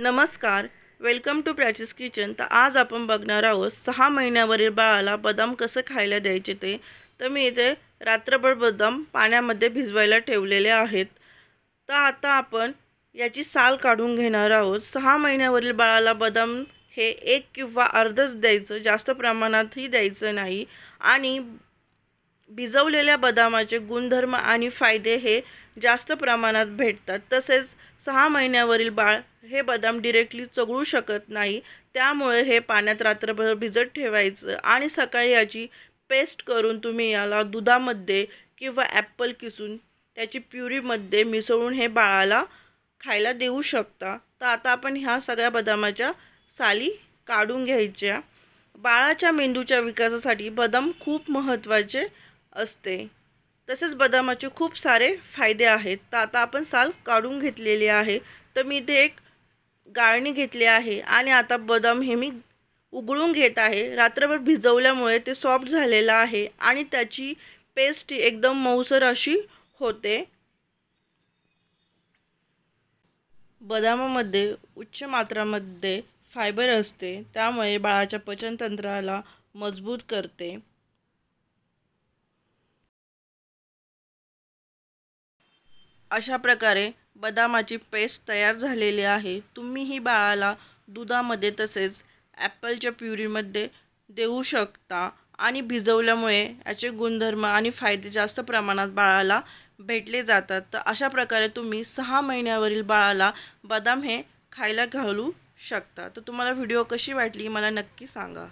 नमस्कार welcome to प्रॅचिस kitchen तर आज आपण बघणार आहोत सहा महिन्यावरील बाळाला बदाम कसं खायला द्यायचे ते तर मी इथे रात्रभर बदाम पाण्यामध्ये भिजवायला ठेवलेले आहेत तर आता आपण याची साल काढून घेणार आहोत सहा महिन्यावरील बाळाला बदाम हे एक किंवा अर्धच द्यायचं जास्त प्रमाणातही द्यायचं नाही आणि भिजवलेल्या बदामाचे गुणधर्म आणि फायदे हे जास्त प्रमाणात भेटतात तसेच सहा महिन्यावरील बाळ हे बदाम डिरेक्टली चघळू शकत नाही त्यामुळे हे पाण्यात रात्रभर भिजत ठेवायचं आणि सकाळी याची पेस्ट करून तुम्ही याला दुधामध्ये किंवा ॲप्पल किसून त्याची प्युरीमध्ये मिसळून हे बाळाला खायला देऊ शकता तर आता आपण ह्या सगळ्या बदामाच्या साली काढून घ्यायच्या बाळाच्या मेंदूच्या विकासासाठी बदाम खूप महत्त्वाचे असते तसेच बदामाचे खूप सारे फायदे आहेत तर आता आपण साल काढून घेतलेली आहे तर मी इथे एक गाळणी घेतली आहे आणि आता बदाम हे मी उघडून घेत आहे रात्रभर भिजवल्यामुळे ते सॉफ्ट झालेलं आहे आणि त्याची पेस्ट एकदम मऊसर अशी होते बदामामध्ये उच्च मात्रामध्ये फायबर असते त्यामुळे बाळाच्या पचनतंत्राला मजबूत करते अशा प्रकारे बदामाची पेस्ट तयार झालेली आहे तुम्ही ही बाळाला दुधामध्ये तसेच ॲपलच्या प्युरीमध्ये देऊ शकता आणि भिजवल्यामुळे याचे गुणधर्म आणि फायदे जास्त प्रमाणात बाळाला भेटले जातात तर अशा प्रकारे तुम्ही सहा महिन्यावरील बाळाला बदाम हे खायला घालू शकता तर तुम्हाला व्हिडिओ कशी वाटली मला नक्की सांगा